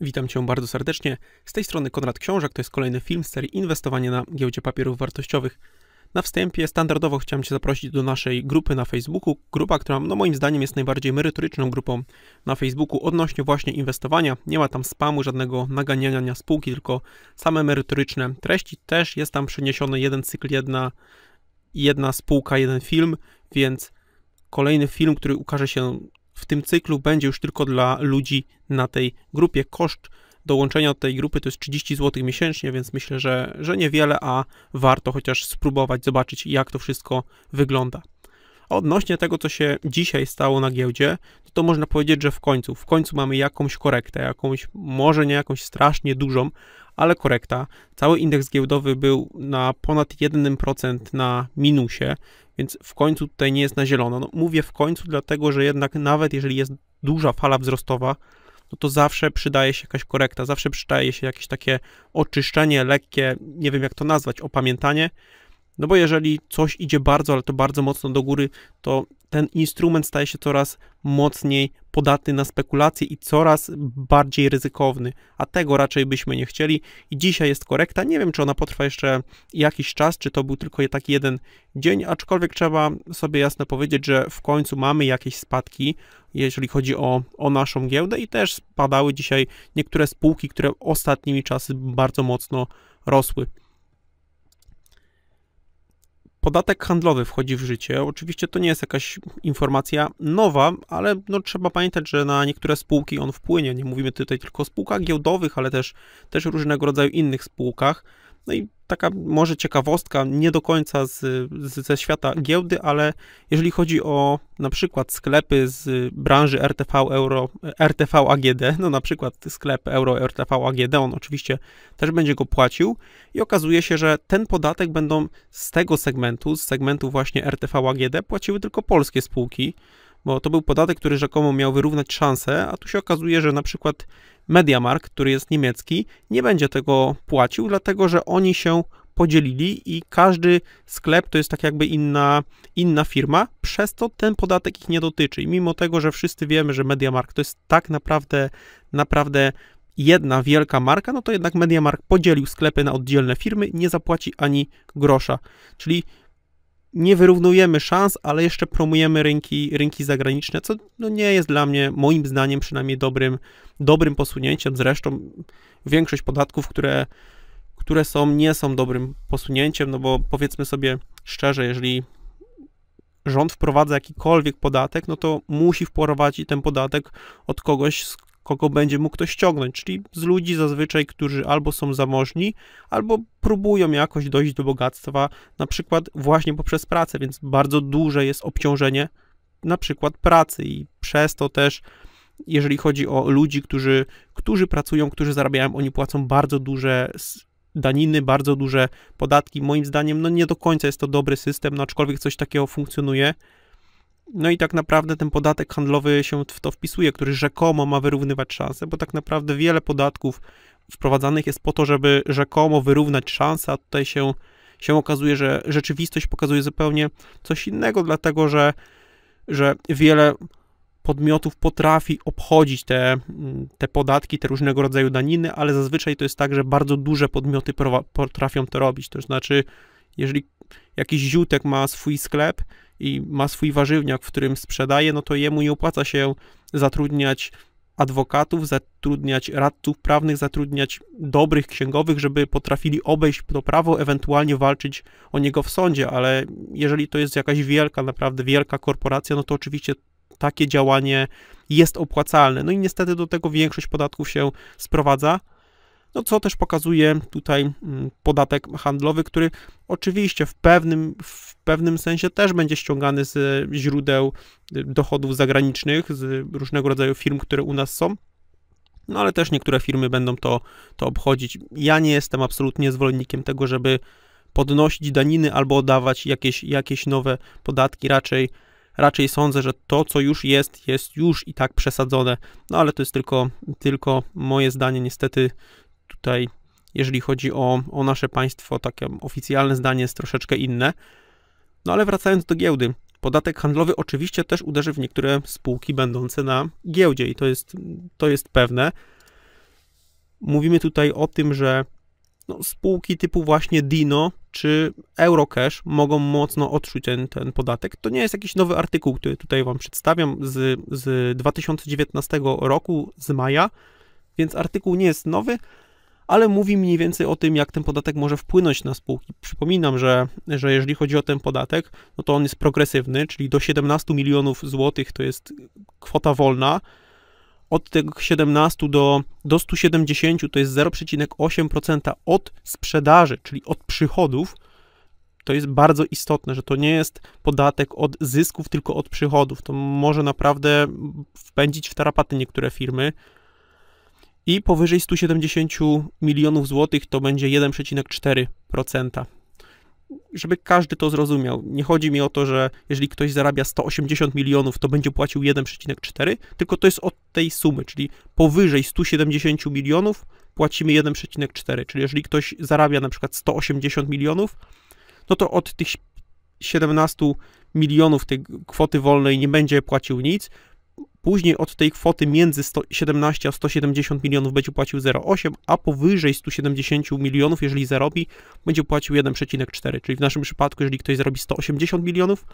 Witam Cię bardzo serdecznie. Z tej strony Konrad Książak, to jest kolejny film z serii Inwestowanie na giełdzie papierów wartościowych. Na wstępie standardowo chciałem Cię zaprosić do naszej grupy na Facebooku, grupa, która no moim zdaniem jest najbardziej merytoryczną grupą na Facebooku odnośnie właśnie inwestowania. Nie ma tam spamu, żadnego naganiania spółki, tylko same merytoryczne treści. Też jest tam przeniesiony jeden cykl, jedna, jedna spółka, jeden film, więc kolejny film, który ukaże się w tym cyklu będzie już tylko dla ludzi na tej grupie. Koszt dołączenia do tej grupy to jest 30 zł miesięcznie, więc myślę, że, że niewiele, a warto chociaż spróbować zobaczyć, jak to wszystko wygląda. odnośnie tego, co się dzisiaj stało na giełdzie, to, to można powiedzieć, że w końcu, w końcu mamy jakąś korektę, jakąś, może nie jakąś strasznie dużą, ale korekta. Cały indeks giełdowy był na ponad 1% na minusie, więc w końcu tutaj nie jest na zielono. No, mówię w końcu, dlatego że jednak nawet jeżeli jest duża fala wzrostowa, no to zawsze przydaje się jakaś korekta, zawsze przydaje się jakieś takie oczyszczenie lekkie, nie wiem jak to nazwać, opamiętanie, no bo jeżeli coś idzie bardzo, ale to bardzo mocno do góry, to ten instrument staje się coraz mocniej podatny na spekulacje i coraz bardziej ryzykowny, a tego raczej byśmy nie chcieli. I dzisiaj jest korekta. Nie wiem, czy ona potrwa jeszcze jakiś czas, czy to był tylko taki jeden dzień, aczkolwiek trzeba sobie jasno powiedzieć, że w końcu mamy jakieś spadki, jeżeli chodzi o, o naszą giełdę, i też spadały dzisiaj niektóre spółki, które ostatnimi czasy bardzo mocno rosły. Podatek handlowy wchodzi w życie. Oczywiście to nie jest jakaś informacja nowa, ale no, trzeba pamiętać, że na niektóre spółki on wpłynie. Nie mówimy tutaj tylko o spółkach giełdowych, ale też, też różnego rodzaju innych spółkach. No i taka może ciekawostka, nie do końca z, z, ze świata giełdy, ale jeżeli chodzi o na przykład sklepy z branży RTV Euro, RTV AGD, no na przykład sklep Euro RTV AGD, on oczywiście też będzie go płacił i okazuje się, że ten podatek będą z tego segmentu, z segmentu właśnie RTV AGD płaciły tylko polskie spółki, bo to był podatek, który rzekomo miał wyrównać szanse, a tu się okazuje, że na przykład Mediamark, który jest niemiecki, nie będzie tego płacił, dlatego że oni się podzielili i każdy sklep to jest tak jakby inna, inna firma, przez to ten podatek ich nie dotyczy. I mimo tego, że wszyscy wiemy, że Mediamark to jest tak naprawdę, naprawdę jedna wielka marka, no to jednak Mediamark podzielił sklepy na oddzielne firmy, nie zapłaci ani grosza. Czyli nie wyrównujemy szans, ale jeszcze promujemy rynki, rynki zagraniczne, co no nie jest dla mnie, moim zdaniem przynajmniej dobrym, dobrym posunięciem. Zresztą większość podatków, które, które są, nie są dobrym posunięciem, no bo powiedzmy sobie szczerze, jeżeli rząd wprowadza jakikolwiek podatek, no to musi wprowadzić ten podatek od kogoś, kogo będzie mógł to ściągnąć, czyli z ludzi zazwyczaj, którzy albo są zamożni, albo próbują jakoś dojść do bogactwa, na przykład właśnie poprzez pracę, więc bardzo duże jest obciążenie na przykład pracy i przez to też jeżeli chodzi o ludzi, którzy, którzy pracują, którzy zarabiają, oni płacą bardzo duże daniny, bardzo duże podatki. Moim zdaniem, no nie do końca jest to dobry system, no aczkolwiek coś takiego funkcjonuje. No i tak naprawdę ten podatek handlowy się w to wpisuje, który rzekomo ma wyrównywać szanse, bo tak naprawdę wiele podatków wprowadzanych jest po to, żeby rzekomo wyrównać szanse, a tutaj się, się okazuje, że rzeczywistość pokazuje zupełnie coś innego, dlatego że, że wiele podmiotów potrafi obchodzić te, te podatki, te różnego rodzaju daniny, ale zazwyczaj to jest tak, że bardzo duże podmioty potrafią to robić. To znaczy, jeżeli jakiś ziółtek ma swój sklep i ma swój warzywniak, w którym sprzedaje, no to jemu nie opłaca się zatrudniać adwokatów, zatrudniać radców prawnych, zatrudniać dobrych księgowych, żeby potrafili obejść to prawo, ewentualnie walczyć o niego w sądzie, ale jeżeli to jest jakaś wielka, naprawdę wielka korporacja, no to oczywiście takie działanie jest opłacalne. No i niestety do tego większość podatków się sprowadza no co też pokazuje tutaj mm, podatek handlowy, który oczywiście w pewnym, w pewnym sensie też będzie ściągany z źródeł y, dochodów zagranicznych, z różnego rodzaju firm, które u nas są. No ale też niektóre firmy będą to, to obchodzić. Ja nie jestem absolutnie zwolennikiem tego, żeby podnosić daniny albo dawać jakieś, jakieś nowe podatki. Raczej, raczej sądzę, że to, co już jest, jest już i tak przesadzone. No ale to jest tylko, tylko moje zdanie. Niestety tutaj, jeżeli chodzi o, o nasze państwo, takie oficjalne zdanie jest troszeczkę inne. No ale wracając do giełdy, podatek handlowy oczywiście też uderzy w niektóre spółki będące na giełdzie i to jest, to jest pewne. Mówimy tutaj o tym, że no, spółki typu właśnie Dino czy Eurocash mogą mocno odczuć ten, ten podatek. To nie jest jakiś nowy artykuł, który tutaj Wam przedstawiam z, z 2019 roku, z maja, więc artykuł nie jest nowy, ale mówi mniej więcej o tym, jak ten podatek może wpłynąć na spółki. Przypominam, że, że jeżeli chodzi o ten podatek, no to on jest progresywny, czyli do 17 milionów złotych to jest kwota wolna, od tych 17 do, do 170 to jest 0,8% od sprzedaży, czyli od przychodów. To jest bardzo istotne, że to nie jest podatek od zysków, tylko od przychodów. To może naprawdę wpędzić w tarapaty niektóre firmy, i powyżej 170 milionów złotych to będzie 1,4%. Żeby każdy to zrozumiał, nie chodzi mi o to, że jeżeli ktoś zarabia 180 milionów, to będzie płacił 1,4, tylko to jest od tej sumy, czyli powyżej 170 milionów płacimy 1,4. Czyli jeżeli ktoś zarabia na przykład 180 milionów, no to od tych 17 milionów tej kwoty wolnej nie będzie płacił nic, Później od tej kwoty między 117 a 170 milionów będzie płacił 0,8, a powyżej 170 milionów, jeżeli zarobi, będzie płacił 1,4. Czyli w naszym przypadku, jeżeli ktoś zarobi 180 milionów,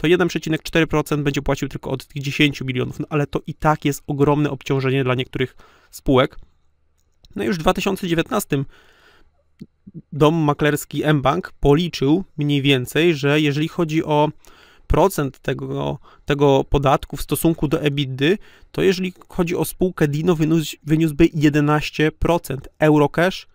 to 1,4% będzie płacił tylko od tych 10 milionów, no ale to i tak jest ogromne obciążenie dla niektórych spółek. No i już w 2019 dom maklerski M-Bank policzył mniej więcej, że jeżeli chodzi o procent tego, tego podatku w stosunku do EBITDY, to jeżeli chodzi o spółkę Dino, wyniósł, wyniósłby 11%, Eurocash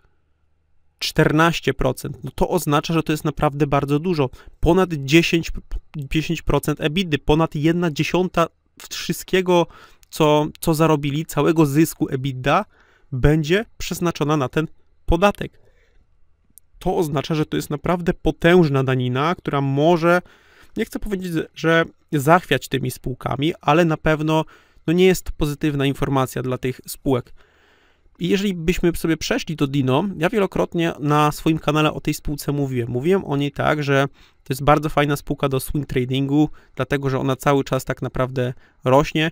14%. No to oznacza, że to jest naprawdę bardzo dużo. Ponad 10, 10% EBITDY, ponad 1 dziesiąta wszystkiego, co, co zarobili, całego zysku EBITDA, będzie przeznaczona na ten podatek. To oznacza, że to jest naprawdę potężna danina, która może nie chcę powiedzieć, że zachwiać tymi spółkami, ale na pewno no nie jest pozytywna informacja dla tych spółek. I jeżeli byśmy sobie przeszli do Dino, ja wielokrotnie na swoim kanale o tej spółce mówiłem. Mówiłem o niej tak, że to jest bardzo fajna spółka do swing tradingu, dlatego że ona cały czas tak naprawdę rośnie.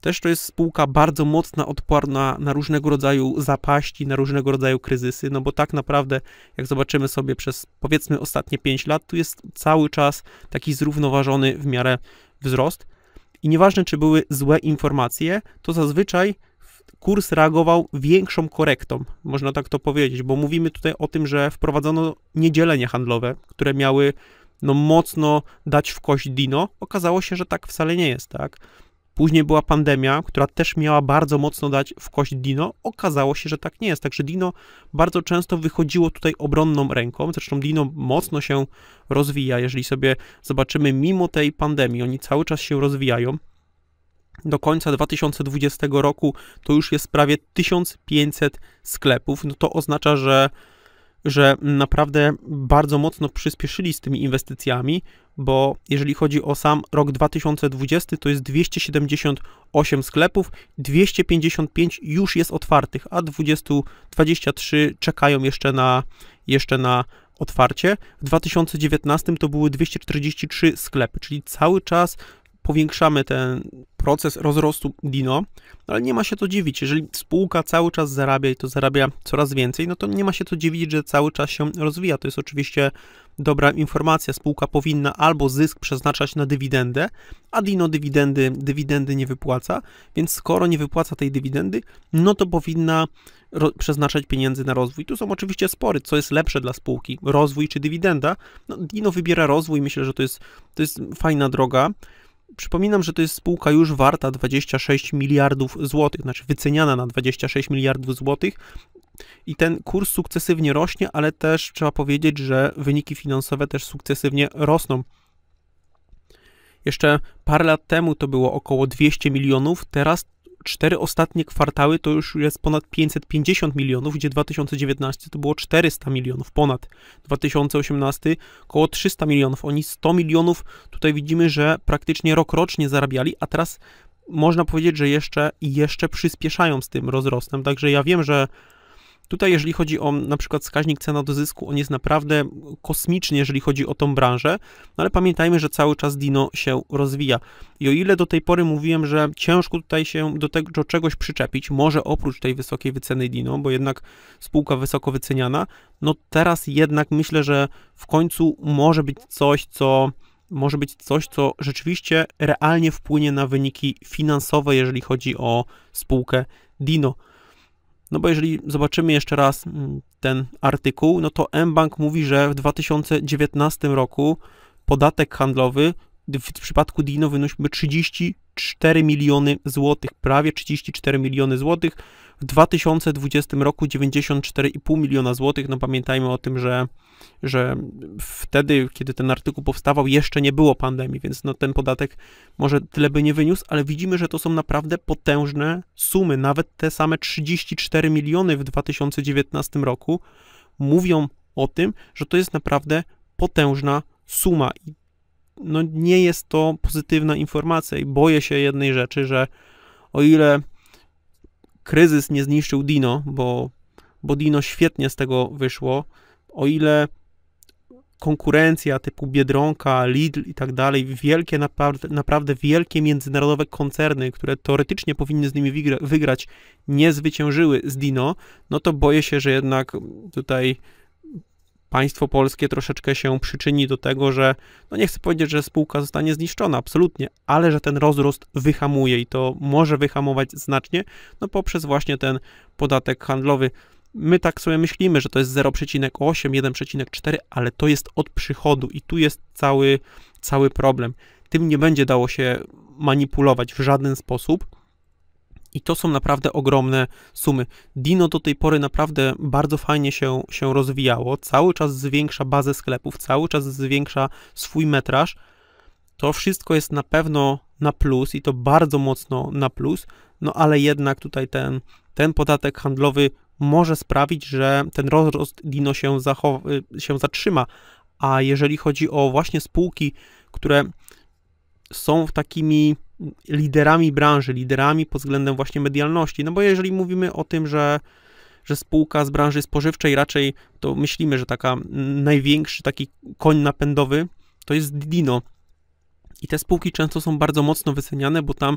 Też to jest spółka bardzo mocna, odporna na różnego rodzaju zapaści, na różnego rodzaju kryzysy, no bo tak naprawdę, jak zobaczymy sobie przez powiedzmy ostatnie 5 lat, tu jest cały czas taki zrównoważony w miarę wzrost. I nieważne, czy były złe informacje, to zazwyczaj kurs reagował większą korektą, można tak to powiedzieć, bo mówimy tutaj o tym, że wprowadzono niedzielenie handlowe, które miały no, mocno dać w kość Dino. Okazało się, że tak wcale nie jest, tak? Później była pandemia, która też miała bardzo mocno dać w kość Dino. Okazało się, że tak nie jest. Także Dino bardzo często wychodziło tutaj obronną ręką. Zresztą Dino mocno się rozwija, jeżeli sobie zobaczymy, mimo tej pandemii, oni cały czas się rozwijają. Do końca 2020 roku to już jest prawie 1500 sklepów. No to oznacza, że że naprawdę bardzo mocno przyspieszyli z tymi inwestycjami, bo jeżeli chodzi o sam rok 2020, to jest 278 sklepów, 255 już jest otwartych, a 20, 23 czekają jeszcze na, jeszcze na otwarcie. W 2019 to były 243 sklepy, czyli cały czas powiększamy ten proces rozrostu DINO, no ale nie ma się to dziwić. Jeżeli spółka cały czas zarabia i to zarabia coraz więcej, no to nie ma się to dziwić, że cały czas się rozwija. To jest oczywiście dobra informacja. Spółka powinna albo zysk przeznaczać na dywidendę, a Dino dywidendy, dywidendy nie wypłaca, więc skoro nie wypłaca tej dywidendy, no to powinna przeznaczać pieniędzy na rozwój. Tu są oczywiście spory, co jest lepsze dla spółki, rozwój czy dywidenda. No, Dino wybiera rozwój, myślę, że to jest, to jest fajna droga. Przypominam, że to jest spółka już warta 26 miliardów złotych, znaczy wyceniana na 26 miliardów złotych. I ten kurs sukcesywnie rośnie, ale też trzeba powiedzieć, że wyniki finansowe też sukcesywnie rosną. Jeszcze parę lat temu to było około 200 milionów, teraz cztery ostatnie kwartały to już jest ponad 550 milionów, gdzie 2019 to było 400 milionów, ponad 2018 około 300 milionów. Oni 100 milionów tutaj widzimy, że praktycznie rok rocznie zarabiali, a teraz można powiedzieć, że jeszcze jeszcze przyspieszają z tym rozrostem. Także ja wiem, że Tutaj, jeżeli chodzi o na przykład wskaźnik cena do zysku, on jest naprawdę kosmiczny, jeżeli chodzi o tą branżę, no ale pamiętajmy, że cały czas Dino się rozwija. I o ile do tej pory mówiłem, że ciężko tutaj się do, tego, czegoś przyczepić, może oprócz tej wysokiej wyceny Dino, bo jednak spółka wysoko wyceniana, no teraz jednak myślę, że w końcu może być coś, co może być coś, co rzeczywiście realnie wpłynie na wyniki finansowe, jeżeli chodzi o spółkę Dino. No bo jeżeli zobaczymy jeszcze raz mm, ten artykuł, no to mBank mówi, że w 2019 roku podatek handlowy w przypadku Dino wynosiłby 34 miliony złotych, prawie 34 miliony złotych, w 2020 roku 94,5 miliona złotych. No pamiętajmy o tym, że, że wtedy, kiedy ten artykuł powstawał, jeszcze nie było pandemii, więc no ten podatek może tyle by nie wyniósł, ale widzimy, że to są naprawdę potężne sumy. Nawet te same 34 miliony w 2019 roku mówią o tym, że to jest naprawdę potężna suma. I no nie jest to pozytywna informacja i boję się jednej rzeczy, że o ile kryzys nie zniszczył Dino, bo, bo Dino świetnie z tego wyszło, o ile konkurencja typu Biedronka, Lidl i tak dalej, wielkie, naprawdę, naprawdę wielkie międzynarodowe koncerny, które teoretycznie powinny z nimi wygra, wygrać, nie zwyciężyły z Dino, no to boję się, że jednak tutaj państwo polskie troszeczkę się przyczyni do tego, że, no nie chcę powiedzieć, że spółka zostanie zniszczona, absolutnie, ale że ten rozrost wyhamuje i to może wyhamować znacznie, no poprzez właśnie ten podatek handlowy. My tak sobie myślimy, że to jest 0,8, 1,4, ale to jest od przychodu i tu jest cały, cały problem. Tym nie będzie dało się manipulować w żaden sposób i to są naprawdę ogromne sumy. Dino do tej pory naprawdę bardzo fajnie się, się rozwijało, cały czas zwiększa bazę sklepów, cały czas zwiększa swój metraż. To wszystko jest na pewno na plus i to bardzo mocno na plus, no ale jednak tutaj ten, ten podatek handlowy może sprawić, że ten rozrost Dino się, y, się zatrzyma. A jeżeli chodzi o właśnie spółki, które są w takimi liderami branży, liderami pod względem właśnie medialności. No bo jeżeli mówimy o tym, że że spółka z branży spożywczej raczej to myślimy, że taka największy taki koń napędowy to jest Dino. I te spółki często są bardzo mocno wyceniane, bo tam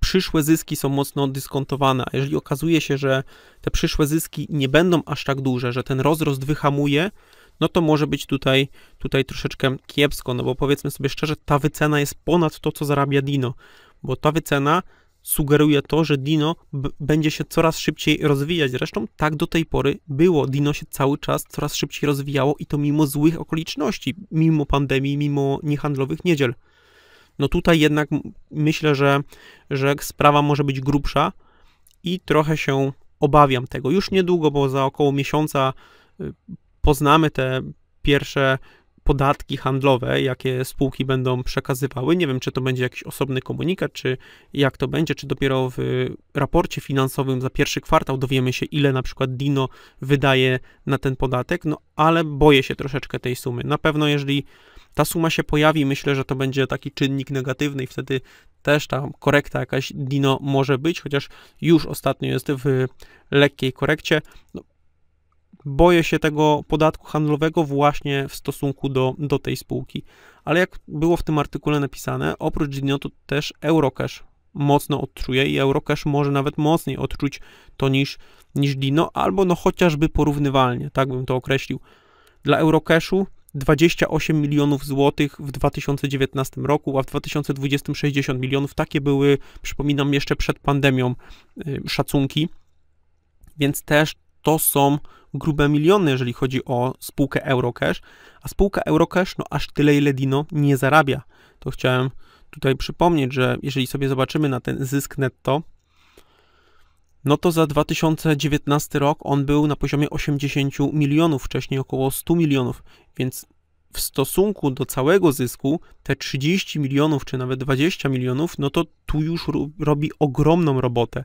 przyszłe zyski są mocno dyskontowane. A jeżeli okazuje się, że te przyszłe zyski nie będą aż tak duże, że ten rozrost wyhamuje, no to może być tutaj, tutaj troszeczkę kiepsko, no bo powiedzmy sobie szczerze, ta wycena jest ponad to, co zarabia Dino, bo ta wycena sugeruje to, że Dino będzie się coraz szybciej rozwijać. Zresztą tak do tej pory było. Dino się cały czas coraz szybciej rozwijało i to mimo złych okoliczności, mimo pandemii, mimo niehandlowych niedziel. No tutaj jednak myślę, że, że sprawa może być grubsza i trochę się obawiam tego. Już niedługo, bo za około miesiąca y, poznamy te pierwsze podatki handlowe, jakie spółki będą przekazywały. Nie wiem, czy to będzie jakiś osobny komunikat, czy jak to będzie, czy dopiero w raporcie finansowym za pierwszy kwartał dowiemy się, ile na przykład Dino wydaje na ten podatek, no ale boję się troszeczkę tej sumy. Na pewno, jeżeli ta suma się pojawi, myślę, że to będzie taki czynnik negatywny i wtedy też ta korekta jakaś Dino może być, chociaż już ostatnio jest w lekkiej korekcie. No, boję się tego podatku handlowego właśnie w stosunku do, do tej spółki. Ale jak było w tym artykule napisane, oprócz to też Eurocash mocno odczuje i Eurocash może nawet mocniej odczuć to niż, niż Dino, albo no chociażby porównywalnie, tak bym to określił. Dla Eurocashu 28 milionów złotych w 2019 roku, a w 2020 60 milionów. Takie były, przypominam, jeszcze przed pandemią y, szacunki, więc też to są grube miliony, jeżeli chodzi o spółkę Eurocash, a spółka Eurocash no aż tyle ile Dino nie zarabia. To chciałem tutaj przypomnieć, że jeżeli sobie zobaczymy na ten zysk netto, no to za 2019 rok on był na poziomie 80 milionów, wcześniej około 100 milionów, więc w stosunku do całego zysku te 30 milionów czy nawet 20 milionów, no to tu już robi ogromną robotę.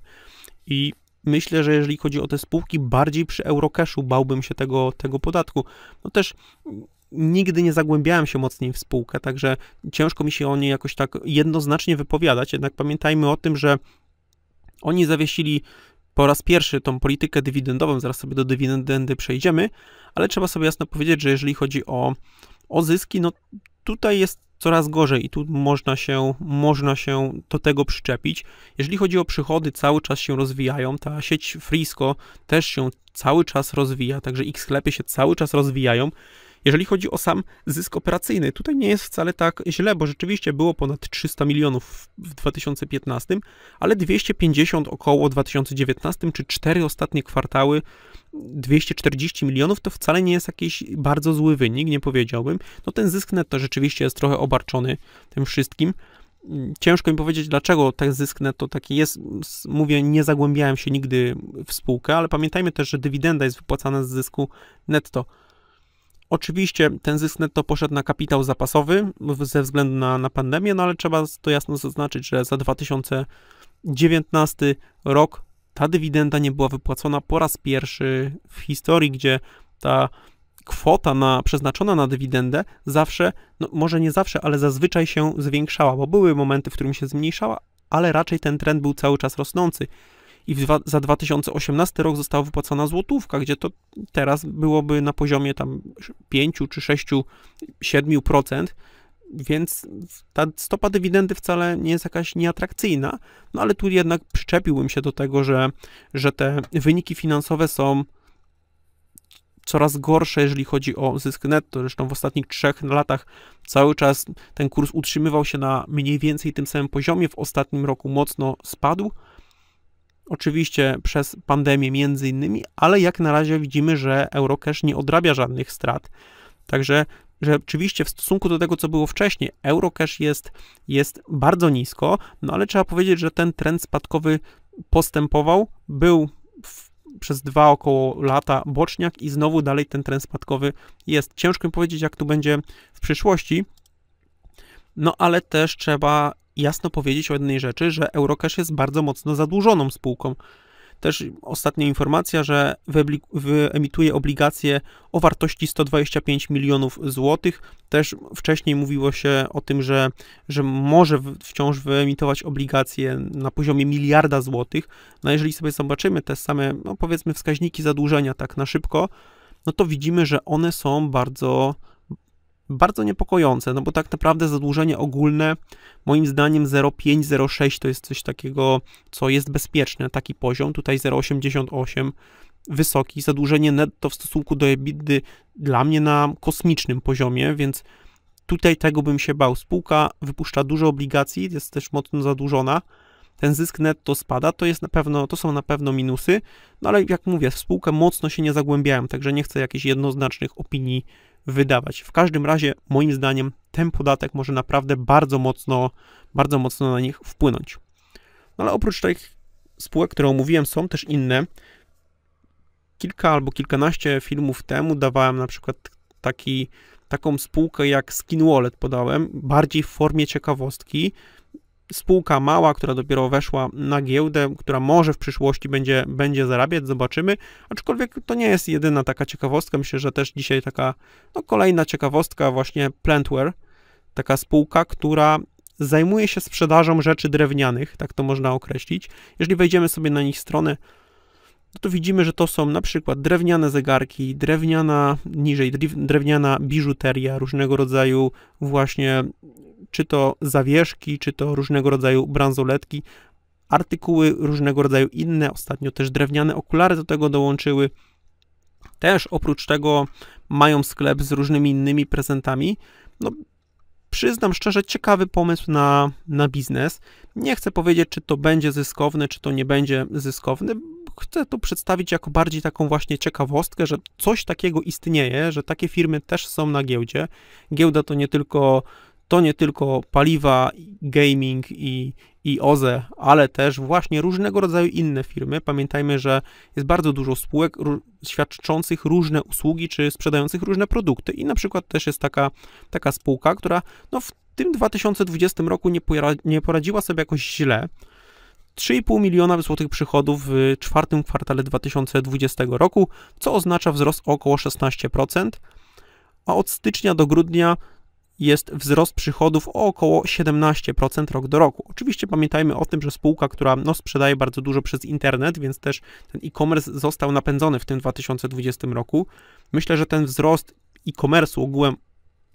I myślę, że jeżeli chodzi o te spółki, bardziej przy Eurocashu bałbym się tego, tego podatku. No też nigdy nie zagłębiałem się mocniej w spółkę, także ciężko mi się o niej jakoś tak jednoznacznie wypowiadać. Jednak pamiętajmy o tym, że oni zawiesili po raz pierwszy tą politykę dywidendową, zaraz sobie do dywidendy przejdziemy, ale trzeba sobie jasno powiedzieć, że jeżeli chodzi o, o zyski, no tutaj jest coraz gorzej i tu można się, można się do tego przyczepić. Jeżeli chodzi o przychody, cały czas się rozwijają. Ta sieć Frisco też się cały czas rozwija, także ich sklepy się cały czas rozwijają. Jeżeli chodzi o sam zysk operacyjny, tutaj nie jest wcale tak źle, bo rzeczywiście było ponad 300 milionów w 2015, ale 250 około 2019, czy 4 ostatnie kwartały 240 milionów, to wcale nie jest jakiś bardzo zły wynik, nie powiedziałbym. No ten zysk netto rzeczywiście jest trochę obarczony tym wszystkim ciężko mi powiedzieć, dlaczego ten zysk netto taki jest. Mówię, nie zagłębiałem się nigdy w spółkę, ale pamiętajmy też, że dywidenda jest wypłacana z zysku netto. Oczywiście ten zysk netto poszedł na kapitał zapasowy ze względu na, na pandemię, no ale trzeba to jasno zaznaczyć, że za 2019 rok ta dywidenda nie była wypłacona po raz pierwszy w historii, gdzie ta kwota na, przeznaczona na dywidendę zawsze, no może nie zawsze, ale zazwyczaj się zwiększała, bo były momenty, w którym się zmniejszała, ale raczej ten trend był cały czas rosnący i dwa, za 2018 rok została wypłacona złotówka, gdzie to teraz byłoby na poziomie tam 5 czy 6, 7%, więc ta stopa dywidendy wcale nie jest jakaś nieatrakcyjna, no ale tu jednak przyczepiłbym się do tego, że, że te wyniki finansowe są coraz gorsze, jeżeli chodzi o zysk netto. Zresztą w ostatnich trzech latach cały czas ten kurs utrzymywał się na mniej więcej tym samym poziomie. W ostatnim roku mocno spadł, Oczywiście przez pandemię między innymi, ale jak na razie widzimy, że Eurocash nie odrabia żadnych strat. Także rzeczywiście w stosunku do tego, co było wcześniej, Eurocash jest, jest bardzo nisko, no ale trzeba powiedzieć, że ten trend spadkowy postępował, był w, przez dwa około lata boczniak i znowu dalej ten trend spadkowy jest. Ciężko mi powiedzieć, jak tu będzie w przyszłości, no ale też trzeba jasno powiedzieć o jednej rzeczy, że Eurocash jest bardzo mocno zadłużoną spółką. Też ostatnia informacja, że wyemituje obligacje o wartości 125 milionów złotych. Też wcześniej mówiło się o tym, że, że może wciąż wyemitować obligacje na poziomie miliarda złotych. No jeżeli sobie zobaczymy te same, no powiedzmy, wskaźniki zadłużenia tak na szybko, no to widzimy, że one są bardzo bardzo niepokojące, no bo tak naprawdę zadłużenie ogólne, moim zdaniem 0,5-0,6 to jest coś takiego, co jest bezpieczne, taki poziom, tutaj 0,88 wysoki, zadłużenie netto w stosunku do EBITDA dla mnie na kosmicznym poziomie, więc tutaj tego bym się bał. Spółka wypuszcza dużo obligacji, jest też mocno zadłużona, ten zysk netto spada, to jest na pewno, to są na pewno minusy, no ale jak mówię, w spółkę mocno się nie zagłębiałem, także nie chcę jakichś jednoznacznych opinii wydawać. W każdym razie, moim zdaniem, ten podatek może naprawdę bardzo mocno, bardzo mocno na nich wpłynąć. No ale oprócz tych spółek, które omówiłem, są też inne. Kilka albo kilkanaście filmów temu dawałem na przykład taki, taką spółkę jak Skin Wallet podałem, bardziej w formie ciekawostki, spółka mała, która dopiero weszła na giełdę, która może w przyszłości będzie, będzie zarabiać, zobaczymy. Aczkolwiek to nie jest jedyna taka ciekawostka. Myślę, że też dzisiaj taka no, kolejna ciekawostka, właśnie Plantware, taka spółka, która zajmuje się sprzedażą rzeczy drewnianych, tak to można określić. Jeżeli wejdziemy sobie na ich stronę, no to widzimy, że to są na przykład drewniane zegarki, drewniana, niżej, drewniana biżuteria, różnego rodzaju właśnie czy to zawieszki, czy to różnego rodzaju bransoletki, artykuły różnego rodzaju inne, ostatnio też drewniane okulary do tego dołączyły. Też oprócz tego mają sklep z różnymi innymi prezentami. No, przyznam szczerze, ciekawy pomysł na, na biznes. Nie chcę powiedzieć, czy to będzie zyskowne, czy to nie będzie zyskowne. Chcę to przedstawić jako bardziej taką właśnie ciekawostkę, że coś takiego istnieje, że takie firmy też są na giełdzie. Giełda to nie tylko to nie tylko paliwa, gaming i, i OZE, ale też właśnie różnego rodzaju inne firmy. Pamiętajmy, że jest bardzo dużo spółek świadczących różne usługi czy sprzedających różne produkty i na przykład też jest taka, taka spółka, która no, w tym 2020 roku nie, pora nie poradziła sobie jakoś źle. 3,5 miliona złotych przychodów w czwartym kwartale 2020 roku, co oznacza wzrost o około 16%, a od stycznia do grudnia jest wzrost przychodów o około 17% rok do roku. Oczywiście pamiętajmy o tym, że spółka, która no, sprzedaje bardzo dużo przez internet, więc też ten e-commerce został napędzony w tym 2020 roku. Myślę, że ten wzrost e-commerce ogółem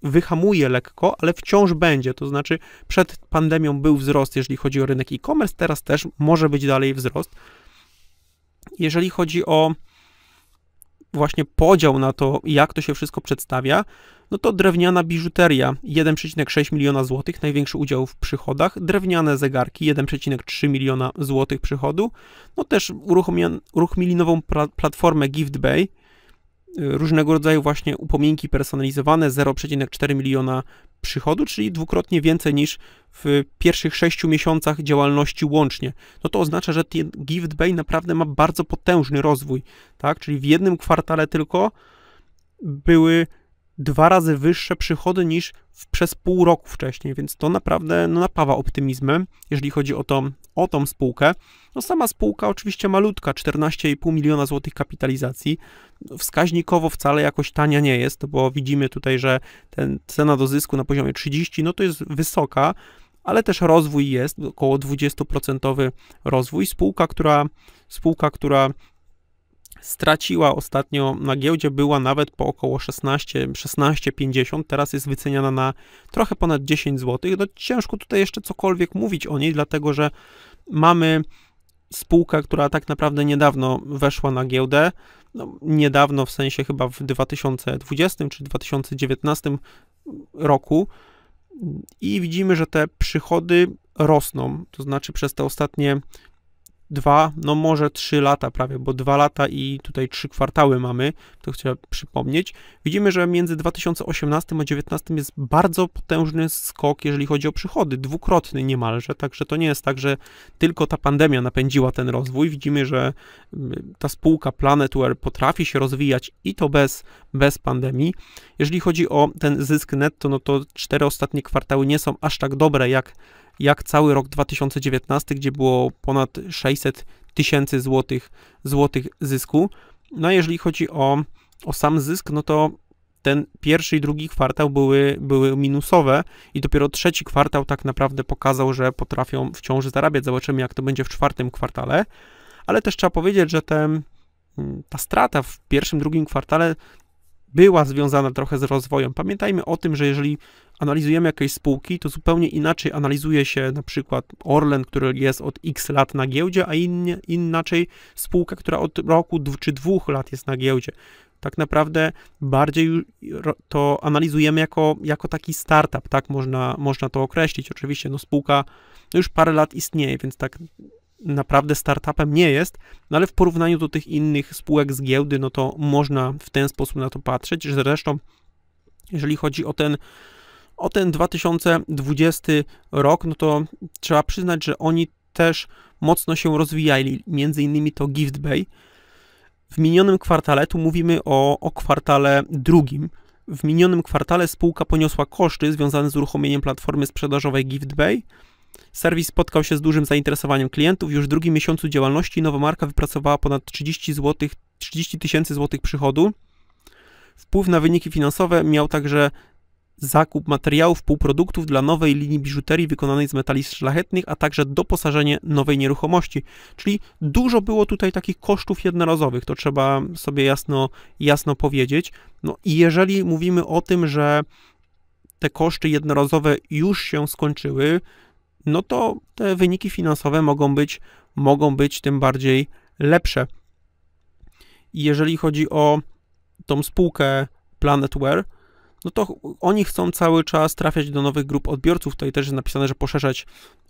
wyhamuje lekko, ale wciąż będzie. To znaczy, przed pandemią był wzrost, jeżeli chodzi o rynek e-commerce, teraz też może być dalej wzrost. Jeżeli chodzi o właśnie podział na to, jak to się wszystko przedstawia, no to drewniana biżuteria 1,6 miliona złotych, największy udział w przychodach, drewniane zegarki 1,3 miliona złotych przychodu, no też uruchomili nową platformę GiftBay, y, różnego rodzaju właśnie upominki personalizowane 0,4 miliona przychodu, czyli dwukrotnie więcej niż w pierwszych 6 miesiącach działalności łącznie. No to oznacza, że GiftBay naprawdę ma bardzo potężny rozwój, tak? Czyli w jednym kwartale tylko były dwa razy wyższe przychody niż w, przez pół roku wcześniej, więc to naprawdę no, napawa optymizmem, jeżeli chodzi o, to, o tą spółkę. No sama spółka oczywiście malutka, 14,5 miliona złotych kapitalizacji, wskaźnikowo wcale jakoś tania nie jest, bo widzimy tutaj, że ten cena do zysku na poziomie 30, no to jest wysoka, ale też rozwój jest, około 20% rozwój. Spółka, która, spółka, która straciła ostatnio na giełdzie, była nawet po około 16, 16,50, teraz jest wyceniana na trochę ponad 10 zł. No ciężko tutaj jeszcze cokolwiek mówić o niej, dlatego że mamy spółkę, która tak naprawdę niedawno weszła na giełdę, no, niedawno w sensie chyba w 2020 czy 2019 roku i widzimy, że te przychody rosną, to znaczy przez te ostatnie dwa, no może trzy lata prawie, bo dwa lata i tutaj trzy kwartały mamy, to chciałem przypomnieć. Widzimy, że między 2018 a 2019 jest bardzo potężny skok, jeżeli chodzi o przychody, dwukrotny niemalże, także to nie jest tak, że tylko ta pandemia napędziła ten rozwój. Widzimy, że mm, ta spółka Planetware potrafi się rozwijać i to bez, bez pandemii. Jeżeli chodzi o ten zysk netto, no to cztery ostatnie kwartały nie są aż tak dobre jak jak cały rok 2019, gdzie było ponad 600 tysięcy złotych, złotych zysku. No a jeżeli chodzi o, o sam zysk, no to ten pierwszy i drugi kwartał były, były minusowe i dopiero trzeci kwartał tak naprawdę pokazał, że potrafią wciąż zarabiać. Zobaczymy, jak to będzie w czwartym kwartale. Ale też trzeba powiedzieć, że mm, ta strata w pierwszym, drugim kwartale była związana trochę z rozwojem. Pamiętajmy o tym, że jeżeli analizujemy jakieś spółki, to zupełnie inaczej analizuje się na przykład Orlen, który jest od x lat na giełdzie, a in, inaczej spółka, która od roku czy dwóch lat jest na giełdzie. Tak naprawdę bardziej to analizujemy jako, jako taki startup, tak można, można to określić. Oczywiście no spółka już parę lat istnieje, więc tak naprawdę startupem nie jest, no ale w porównaniu do tych innych spółek z giełdy, no to można w ten sposób na to patrzeć. Zresztą, jeżeli chodzi o ten o ten 2020 rok, no to trzeba przyznać, że oni też mocno się rozwijali, między innymi to GiftBay. W minionym kwartale, tu mówimy o, o kwartale drugim, w minionym kwartale spółka poniosła koszty związane z uruchomieniem platformy sprzedażowej GiftBay. Serwis spotkał się z dużym zainteresowaniem klientów. Już w drugim miesiącu działalności nowa marka wypracowała ponad 30 zł, 30 tysięcy złotych przychodu. Wpływ na wyniki finansowe miał także zakup materiałów, półproduktów dla nowej linii biżuterii wykonanej z metali szlachetnych, a także doposażenie nowej nieruchomości. Czyli dużo było tutaj takich kosztów jednorazowych, to trzeba sobie jasno, jasno powiedzieć. No i jeżeli mówimy o tym, że te koszty jednorazowe już się skończyły, no to te wyniki finansowe mogą być, mogą być tym bardziej lepsze. Jeżeli chodzi o tą spółkę Planetware, no to oni chcą cały czas trafiać do nowych grup odbiorców. Tutaj też jest napisane, że poszerzać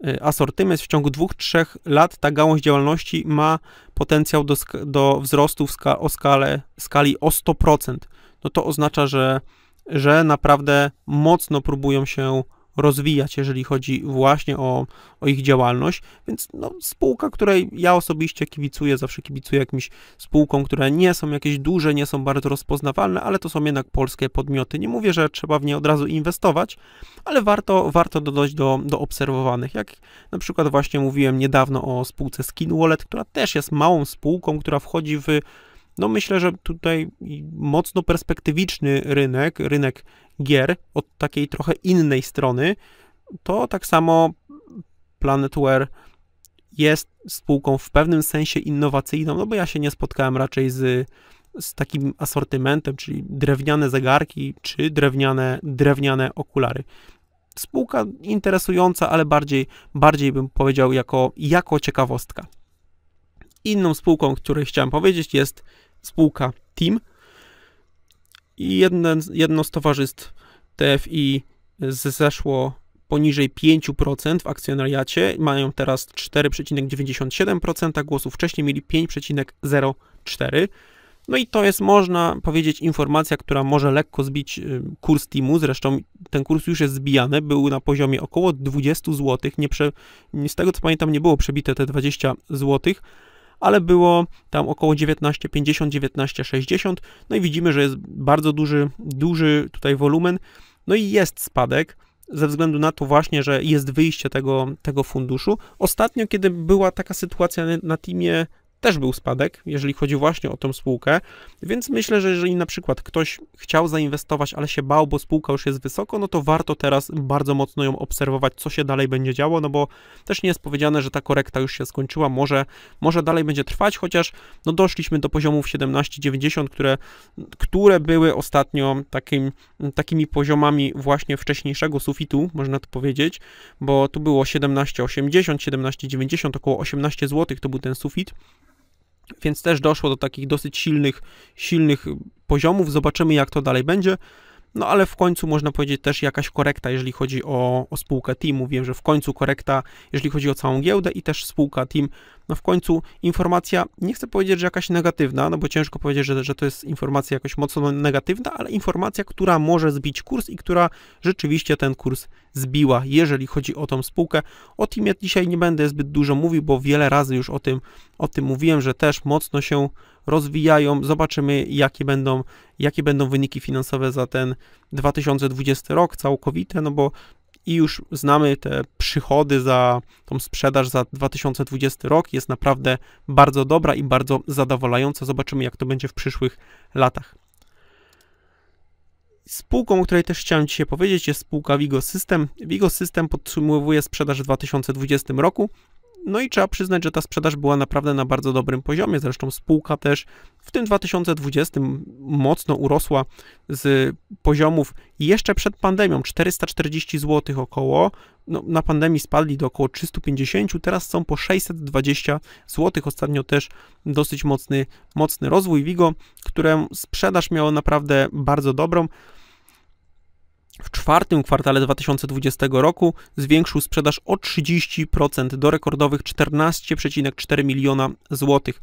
y, asortyment. W ciągu dwóch, trzech lat ta gałąź działalności ma potencjał do, do wzrostu w ska o skalę, skali o 100%. No to oznacza, że, że naprawdę mocno próbują się rozwijać, jeżeli chodzi właśnie o, o ich działalność. Więc no, spółka, której ja osobiście kibicuję, zawsze kibicuję jakimś spółkom, które nie są jakieś duże, nie są bardzo rozpoznawalne, ale to są jednak polskie podmioty. Nie mówię, że trzeba w nie od razu inwestować, ale warto, warto dodać do, do obserwowanych. Jak na przykład właśnie mówiłem niedawno o spółce Skin Wallet, która też jest małą spółką, która wchodzi w no myślę, że tutaj mocno perspektywiczny rynek, rynek gier od takiej trochę innej strony, to tak samo Planetware jest spółką w pewnym sensie innowacyjną, no bo ja się nie spotkałem raczej z, z takim asortymentem, czyli drewniane zegarki czy drewniane, drewniane okulary. Spółka interesująca, ale bardziej, bardziej bym powiedział jako, jako ciekawostka. Inną spółką, o której chciałem powiedzieć, jest spółka Team i jedne, jedno z towarzystw TFI zeszło poniżej 5% w akcjonariacie, mają teraz 4,97% głosów, wcześniej mieli 5,04%. No i to jest, można powiedzieć, informacja, która może lekko zbić y, kurs Timu, zresztą ten kurs już jest zbijany, był na poziomie około 20 zł, nie prze, z tego co pamiętam nie było przebite te 20 złotych, ale było tam około 19,50, 19,60. No i widzimy, że jest bardzo duży, duży tutaj wolumen. No i jest spadek ze względu na to właśnie, że jest wyjście tego, tego funduszu. Ostatnio, kiedy była taka sytuacja na teamie też był spadek, jeżeli chodzi właśnie o tą spółkę, więc myślę, że jeżeli na przykład ktoś chciał zainwestować, ale się bał, bo spółka już jest wysoko, no to warto teraz bardzo mocno ją obserwować, co się dalej będzie działo, no bo też nie jest powiedziane, że ta korekta już się skończyła, może, może dalej będzie trwać, chociaż no doszliśmy do poziomów 17,90, które, które były ostatnio takim, takimi poziomami właśnie wcześniejszego sufitu, można to powiedzieć, bo tu było 17,80, 17,90, około 18 zł to był ten sufit, więc też doszło do takich dosyć silnych, silnych poziomów. Zobaczymy, jak to dalej będzie. No ale w końcu można powiedzieć też jakaś korekta, jeżeli chodzi o, o spółkę Team. Wiem, że w końcu korekta, jeżeli chodzi o całą giełdę i też spółka Team. No w końcu informacja, nie chcę powiedzieć, że jakaś negatywna, no bo ciężko powiedzieć, że, że to jest informacja jakoś mocno negatywna, ale informacja, która może zbić kurs i która rzeczywiście ten kurs zbiła, jeżeli chodzi o tą spółkę. O Teamie dzisiaj nie będę zbyt dużo mówił, bo wiele razy już o tym, o tym mówiłem, że też mocno się rozwijają, zobaczymy jakie będą, jakie będą wyniki finansowe za ten 2020 rok całkowite, no bo i już znamy te przychody za tą sprzedaż za 2020 rok, jest naprawdę bardzo dobra i bardzo zadowalająca. Zobaczymy, jak to będzie w przyszłych latach. Spółką, o której też chciałem dzisiaj powiedzieć, jest spółka Vigo System. Vigo System podsumowuje sprzedaż w 2020 roku no i trzeba przyznać, że ta sprzedaż była naprawdę na bardzo dobrym poziomie. Zresztą spółka też w tym 2020 mocno urosła z poziomów jeszcze przed pandemią 440 zł około. No, na pandemii spadli do około 350, teraz są po 620 zł. Ostatnio też dosyć mocny, mocny rozwój Wigo, które sprzedaż miało naprawdę bardzo dobrą w czwartym kwartale 2020 roku zwiększył sprzedaż o 30% do rekordowych 14,4 miliona złotych.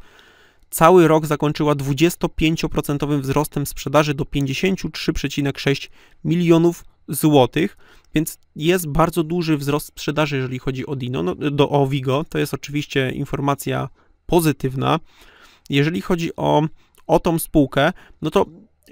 Cały rok zakończyła 25% wzrostem sprzedaży do 53,6 milionów złotych, więc jest bardzo duży wzrost sprzedaży, jeżeli chodzi o Dino, no, do Ovigo. To jest oczywiście informacja pozytywna. Jeżeli chodzi o, o tą spółkę, no to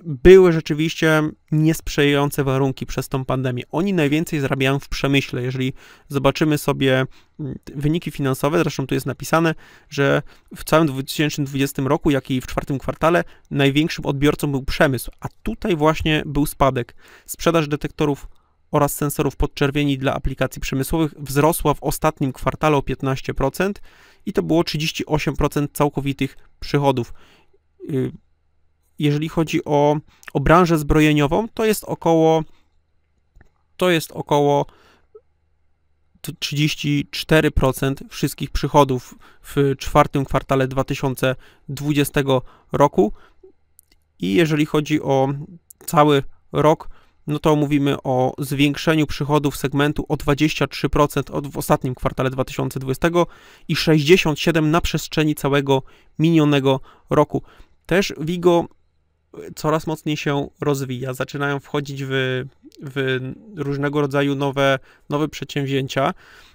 były rzeczywiście niesprzyjające warunki przez tą pandemię. Oni najwięcej zarabiają w przemyśle. Jeżeli zobaczymy sobie mm, wyniki finansowe, zresztą tu jest napisane, że w całym 2020 roku, jak i w czwartym kwartale, największym odbiorcą był przemysł, a tutaj właśnie był spadek. Sprzedaż detektorów oraz sensorów podczerwieni dla aplikacji przemysłowych wzrosła w ostatnim kwartale o 15% i to było 38% całkowitych przychodów y, jeżeli chodzi o, o branżę zbrojeniową, to jest około to jest około 34% wszystkich przychodów w czwartym kwartale 2020 roku. I jeżeli chodzi o cały rok, no to mówimy o zwiększeniu przychodów segmentu o 23% od w ostatnim kwartale 2020 i 67% na przestrzeni całego minionego roku. Też Wigo coraz mocniej się rozwija, zaczynają wchodzić w, w różnego rodzaju nowe, nowe przedsięwzięcia.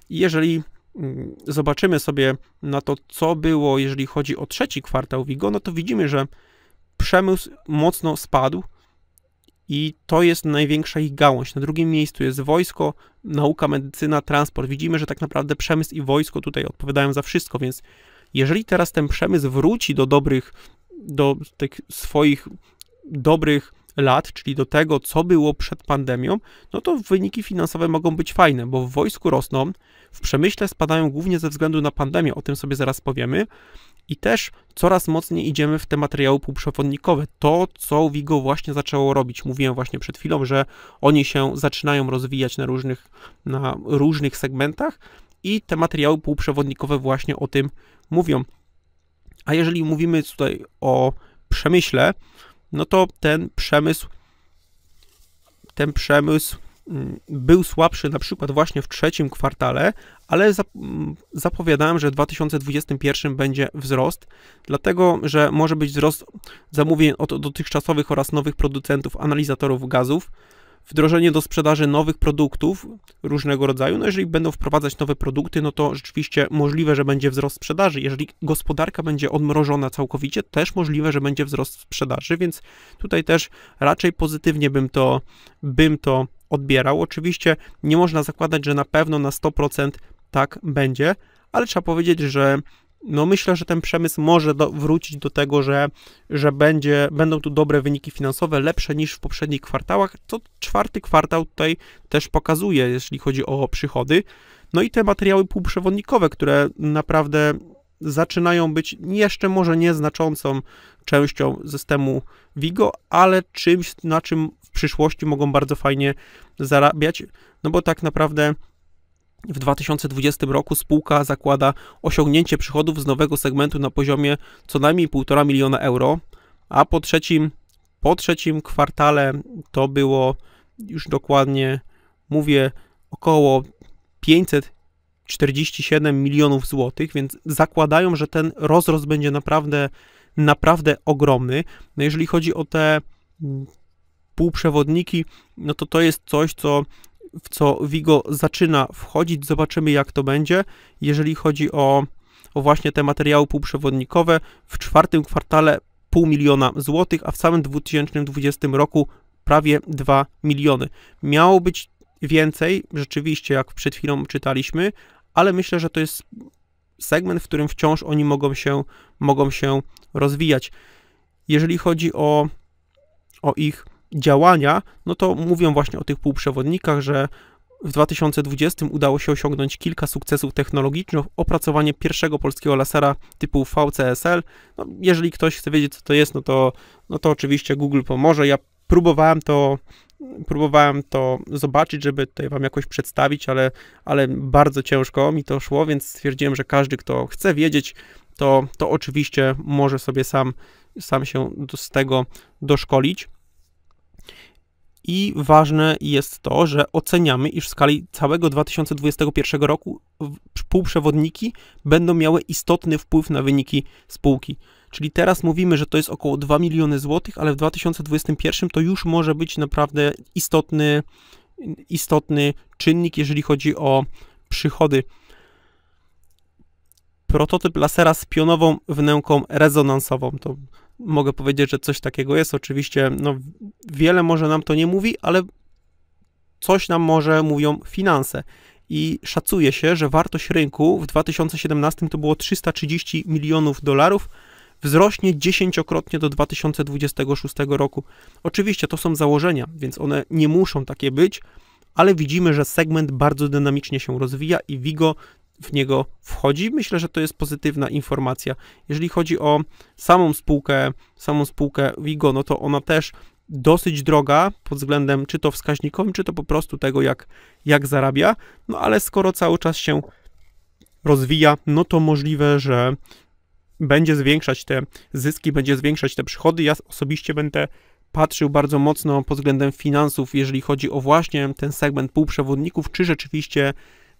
I jeżeli mm, zobaczymy sobie na to, co było, jeżeli chodzi o trzeci kwartał WIGO, no to widzimy, że przemysł mocno spadł i to jest największa ich gałąź. Na drugim miejscu jest wojsko, nauka, medycyna, transport. Widzimy, że tak naprawdę przemysł i wojsko tutaj odpowiadają za wszystko, więc jeżeli teraz ten przemysł wróci do dobrych do tych swoich dobrych lat, czyli do tego, co było przed pandemią, no to wyniki finansowe mogą być fajne, bo w wojsku rosną, w przemyśle spadają głównie ze względu na pandemię, o tym sobie zaraz powiemy, i też coraz mocniej idziemy w te materiały półprzewodnikowe. To, co Vigo właśnie zaczęło robić. Mówiłem właśnie przed chwilą, że oni się zaczynają rozwijać na różnych, na różnych segmentach i te materiały półprzewodnikowe właśnie o tym mówią. A jeżeli mówimy tutaj o przemyśle, no to ten przemysł, ten przemysł mm, był słabszy na przykład właśnie w trzecim kwartale, ale mm, zapowiadałem, że w 2021 będzie wzrost, dlatego że może być wzrost zamówień od dotychczasowych oraz nowych producentów analizatorów gazów, wdrożenie do sprzedaży nowych produktów różnego rodzaju. No jeżeli będą wprowadzać nowe produkty, no to rzeczywiście możliwe, że będzie wzrost sprzedaży. Jeżeli gospodarka będzie odmrożona całkowicie, też możliwe, że będzie wzrost sprzedaży, więc tutaj też raczej pozytywnie bym to, bym to odbierał. Oczywiście nie można zakładać, że na pewno na 100% tak będzie, ale trzeba powiedzieć, że no myślę, że ten przemysł może do, wrócić do tego, że, że będzie, będą tu dobre wyniki finansowe, lepsze niż w poprzednich kwartałach, co czwarty kwartał tutaj też pokazuje, jeśli chodzi o przychody. No i te materiały półprzewodnikowe, które naprawdę zaczynają być jeszcze może nieznaczącą częścią systemu WIGO, ale czymś, na czym w przyszłości mogą bardzo fajnie zarabiać, no bo tak naprawdę w 2020 roku spółka zakłada osiągnięcie przychodów z nowego segmentu na poziomie co najmniej 1,5 miliona euro, a po trzecim, po trzecim kwartale to było już dokładnie, mówię, około 547 milionów złotych, więc zakładają, że ten rozrost będzie naprawdę, naprawdę ogromny. No jeżeli chodzi o te mm, półprzewodniki, no to to jest coś, co w co Vigo zaczyna wchodzić. Zobaczymy, jak to będzie. Jeżeli chodzi o, o właśnie te materiały półprzewodnikowe, w czwartym kwartale pół miliona złotych, a w samym 2020 roku prawie 2 miliony. Miało być więcej, rzeczywiście, jak przed chwilą czytaliśmy, ale myślę, że to jest segment, w którym wciąż oni mogą się, mogą się rozwijać. Jeżeli chodzi o, o ich działania, no to mówią właśnie o tych półprzewodnikach, że w 2020 udało się osiągnąć kilka sukcesów technologicznych, opracowanie pierwszego polskiego lasera typu VCSL. No, jeżeli ktoś chce wiedzieć, co to jest, no to, no to oczywiście Google pomoże. Ja próbowałem to, próbowałem to zobaczyć, żeby tutaj wam jakoś przedstawić, ale, ale bardzo ciężko mi to szło, więc stwierdziłem, że każdy, kto chce wiedzieć, to, to oczywiście może sobie sam, sam się z tego doszkolić. I ważne jest to, że oceniamy, iż w skali całego 2021 roku półprzewodniki będą miały istotny wpływ na wyniki spółki. Czyli teraz mówimy, że to jest około 2 miliony złotych, ale w 2021 to już może być naprawdę istotny, istotny czynnik, jeżeli chodzi o przychody prototyp lasera z pionową wnęką rezonansową. To mogę powiedzieć, że coś takiego jest. Oczywiście no, wiele może nam to nie mówi, ale coś nam może mówią finanse. I szacuje się, że wartość rynku w 2017 to było 330 milionów dolarów, wzrośnie dziesięciokrotnie do 2026 roku. Oczywiście to są założenia, więc one nie muszą takie być, ale widzimy, że segment bardzo dynamicznie się rozwija i Vigo w niego wchodzi. Myślę, że to jest pozytywna informacja. Jeżeli chodzi o samą spółkę, samą spółkę Vigo, no to ona też dosyć droga pod względem czy to wskaźnikowym, czy to po prostu tego, jak, jak zarabia. No ale skoro cały czas się rozwija, no to możliwe, że będzie zwiększać te zyski, będzie zwiększać te przychody. Ja osobiście będę patrzył bardzo mocno pod względem finansów, jeżeli chodzi o właśnie ten segment półprzewodników, czy rzeczywiście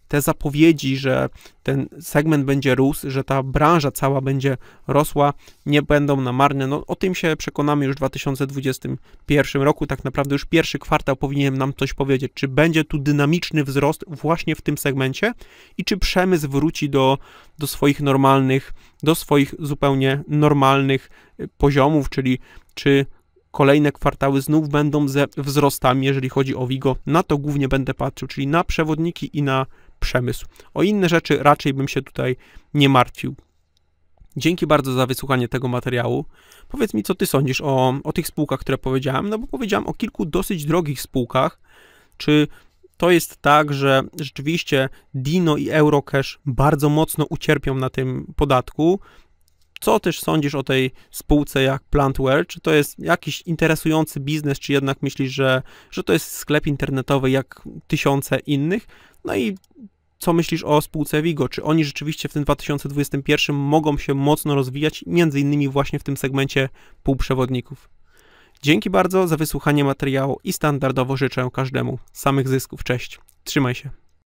te zapowiedzi, że ten segment będzie rósł, że ta branża cała będzie rosła, nie będą na marne. No, o tym się przekonamy już w 2021 roku. Tak naprawdę już pierwszy kwartał powinien nam coś powiedzieć, czy będzie tu dynamiczny wzrost właśnie w tym segmencie i czy przemysł wróci do, do swoich normalnych, do swoich zupełnie normalnych y, poziomów, czyli czy kolejne kwartały znów będą ze wzrostami, jeżeli chodzi o WIGO. Na to głównie będę patrzył, czyli na przewodniki i na przemysł. O inne rzeczy raczej bym się tutaj nie martwił. Dzięki bardzo za wysłuchanie tego materiału. Powiedz mi, co ty sądzisz o, o tych spółkach, które powiedziałem, no bo powiedziałem o kilku dosyć drogich spółkach. Czy to jest tak, że rzeczywiście Dino i Eurocash bardzo mocno ucierpią na tym podatku? Co też sądzisz o tej spółce jak Plantware? Czy to jest jakiś interesujący biznes, czy jednak myślisz, że, że to jest sklep internetowy jak tysiące innych? No i co myślisz o spółce Vigo? Czy oni rzeczywiście w tym 2021 mogą się mocno rozwijać, między innymi właśnie w tym segmencie półprzewodników? Dzięki bardzo za wysłuchanie materiału i standardowo życzę każdemu samych zysków. Cześć, trzymaj się.